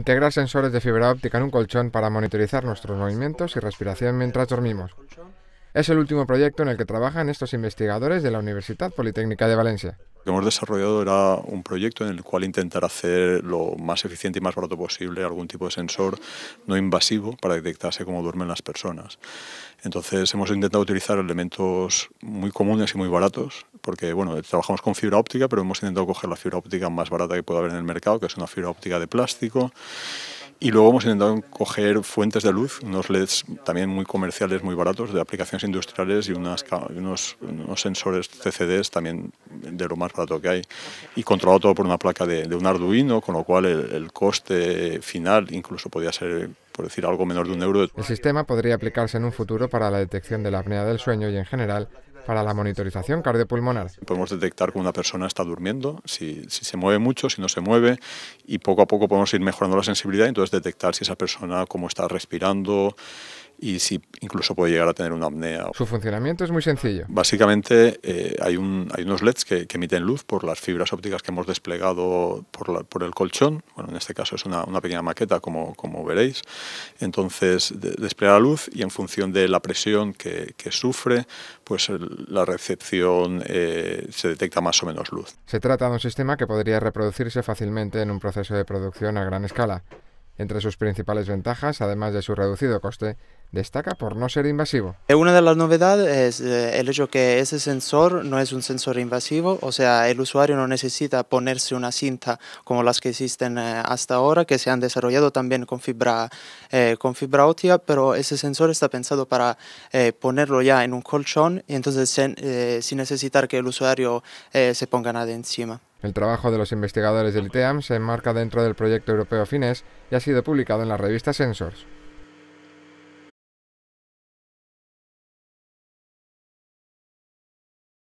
Integrar sensores de fibra óptica en un colchón para monitorizar nuestros movimientos y respiración mientras dormimos. Es el último proyecto en el que trabajan estos investigadores de la Universidad Politécnica de Valencia. Lo que hemos desarrollado era un proyecto en el cual intentar hacer lo más eficiente y más barato posible algún tipo de sensor no invasivo para detectarse cómo duermen las personas. Entonces hemos intentado utilizar elementos muy comunes y muy baratos, porque bueno, trabajamos con fibra óptica, pero hemos intentado coger la fibra óptica más barata que pueda haber en el mercado, que es una fibra óptica de plástico y luego hemos intentado coger fuentes de luz, unos LEDs también muy comerciales, muy baratos, de aplicaciones industriales y unas, unos, sensores CCDs también de lo más barato que hay. Y controlado todo por una placa de, un Arduino, con lo cual el, coste final incluso podía ser por decir algo menor de un euro. El sistema podría aplicarse en un futuro para la detección de la apnea del sueño y en general para la monitorización cardiopulmonar. Podemos detectar cuando una persona está durmiendo, si, se mueve mucho, si no se mueve, y poco a poco podemos ir mejorando la sensibilidad, entonces detectar si esa persona cómo está respirando, y si incluso puede llegar a tener una apnea. Su funcionamiento es muy sencillo. Básicamente eh, hay, unos LEDs que, emiten luz por las fibras ópticas que hemos desplegado por, el colchón. Bueno, en este caso es una, pequeña maqueta, como, veréis. Entonces desplega la luz y en función de la presión que, sufre, pues la recepción eh, se detecta más o menos luz. Se trata de un sistema que podría reproducirse fácilmente en un proceso de producción a gran escala. Entre sus principales ventajas, además de su reducido coste, destaca por no ser invasivo. Eh, una de las novedades es eh, el hecho que ese sensor no es un sensor invasivo, o sea, el usuario no necesita ponerse una cinta como las que existen eh, hasta ahora, que se han desarrollado también con fibra, óptica, pero ese sensor está pensado para ponerlo ya en un colchón y entonces sin necesitar que el usuario se ponga nada encima. El trabajo de los investigadores del ITEAM se enmarca dentro del proyecto europeo FINES y ha sido publicado en la revista Sensors.